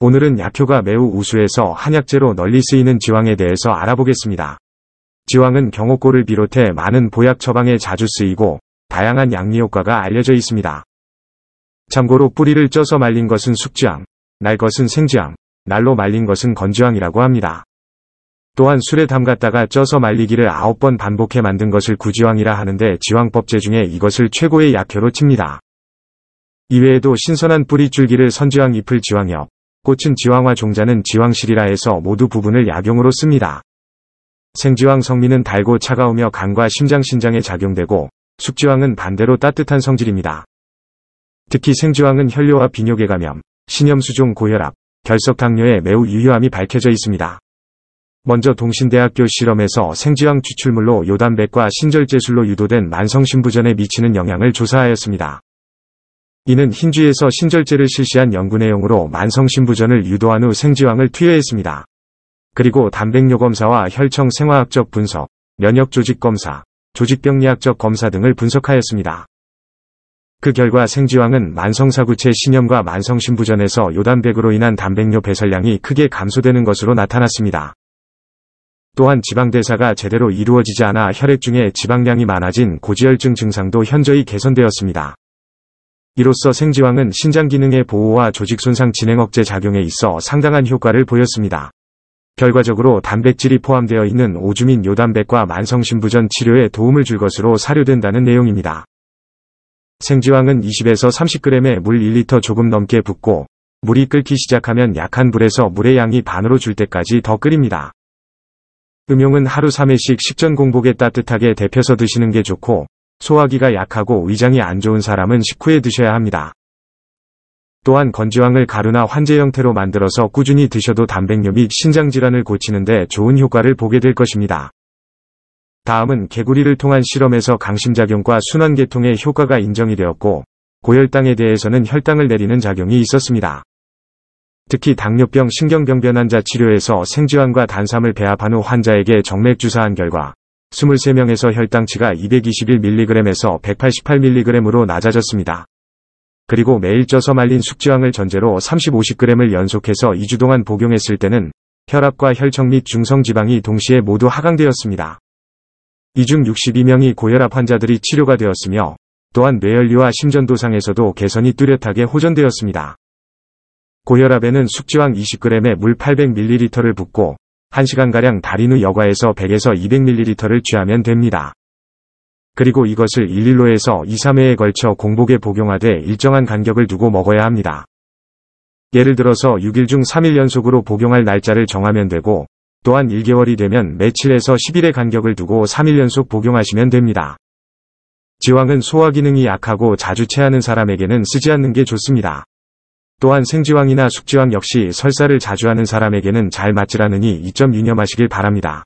오늘은 약효가 매우 우수해서 한약재로 널리 쓰이는 지황에 대해서 알아보겠습니다. 지황은 경옥골을 비롯해 많은 보약 처방에 자주 쓰이고 다양한 약리 효과가 알려져 있습니다. 참고로 뿌리를 쪄서 말린 것은 숙지황날 것은 생지황 날로 말린 것은 건지황이라고 합니다. 또한 술에 담갔다가 쪄서 말리기를 9번 반복해 만든 것을 구지황이라 하는데 지황법제 중에 이것을 최고의 약효로 칩니다. 이외에도 신선한 뿌리 줄기를 선지황 잎을 지황엽, 꽃은 지황화 종자는 지황실이라 해서 모두 부분을 약용으로 씁니다. 생지황 성미는 달고 차가우며 간과 심장 신장에 작용되고 숙지황은 반대로 따뜻한 성질입니다. 특히 생지황은 혈뇨와 비뇨계 감염, 신염수종 고혈압, 결석당뇨에 매우 유효함이 밝혀져 있습니다. 먼저 동신대학교 실험에서 생지황 추출물로 요단백과 신절제술로 유도된 만성신부전에 미치는 영향을 조사하였습니다. 이는 힌주에서 신절제를 실시한 연구 내용으로 만성신부전을 유도한 후 생지왕을 투여했습니다. 그리고 단백뇨 검사와 혈청 생화학적 분석, 면역 조직 검사, 조직병리학적 검사 등을 분석하였습니다. 그 결과 생지왕은 만성사구체 신염과 만성신부전에서 요단백으로 인한 단백뇨 배설량이 크게 감소되는 것으로 나타났습니다. 또한 지방대사가 제대로 이루어지지 않아 혈액 중에 지방량이 많아진 고지혈증 증상도 현저히 개선되었습니다. 이로써 생지황은 신장 기능의 보호와 조직 손상 진행 억제 작용에 있어 상당한 효과를 보였습니다. 결과적으로 단백질이 포함되어 있는 오주민 요단백과 만성신부전 치료에 도움을 줄 것으로 사료된다는 내용입니다. 생지황은 20에서 30g의 물 1리터 조금 넘게 붓고 물이 끓기 시작하면 약한 불에서 물의 양이 반으로 줄 때까지 더 끓입니다. 음용은 하루 3회씩 식전 공복에 따뜻하게 데펴서 드시는 게 좋고 소화기가 약하고 위장이 안 좋은 사람은 식후에 드셔야 합니다. 또한 건지황을 가루나 환제 형태로 만들어서 꾸준히 드셔도 단백뇨 및 신장질환을 고치는데 좋은 효과를 보게 될 것입니다. 다음은 개구리를 통한 실험에서 강심작용과 순환계통의 효과가 인정이 되었고 고혈당에 대해서는 혈당을 내리는 작용이 있었습니다. 특히 당뇨병 신경병변 환자 치료에서 생지황과 단삼을 배합한 후 환자에게 정맥주사한 결과 23명에서 혈당치가 221mg에서 188mg으로 낮아졌습니다. 그리고 매일 쪄서 말린 숙지황을 전제로 30-50g을 연속해서 2주 동안 복용했을 때는 혈압과 혈청 및 중성지방이 동시에 모두 하강되었습니다. 이 중 62명이 고혈압 환자들이 치료가 되었으며 또한 뇌혈류와 심전도상에서도 개선이 뚜렷하게 호전되었습니다. 고혈압에는 숙지황 20g에 물 800ml를 붓고 1시간가량 달인의 여과에서 100에서 200ml를 취하면 됩니다. 그리고 이것을 일일로에서 2, 3회에 걸쳐 공복에 복용하되 일정한 간격을 두고 먹어야 합니다. 예를 들어서 6일 중 3일 연속으로 복용할 날짜를 정하면 되고 또한 1개월이 되면 매칠에서 10일의 간격을 두고 3일 연속 복용하시면 됩니다. 지황은 소화 기능이 약하고 자주 체하는 사람에게는 쓰지 않는 게 좋습니다. 또한 생지왕이나 숙지왕 역시 설사를 자주 하는 사람에게는 잘 맞질 않으니 이점 유념하시길 바랍니다.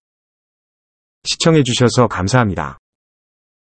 시청해주셔서 감사합니다.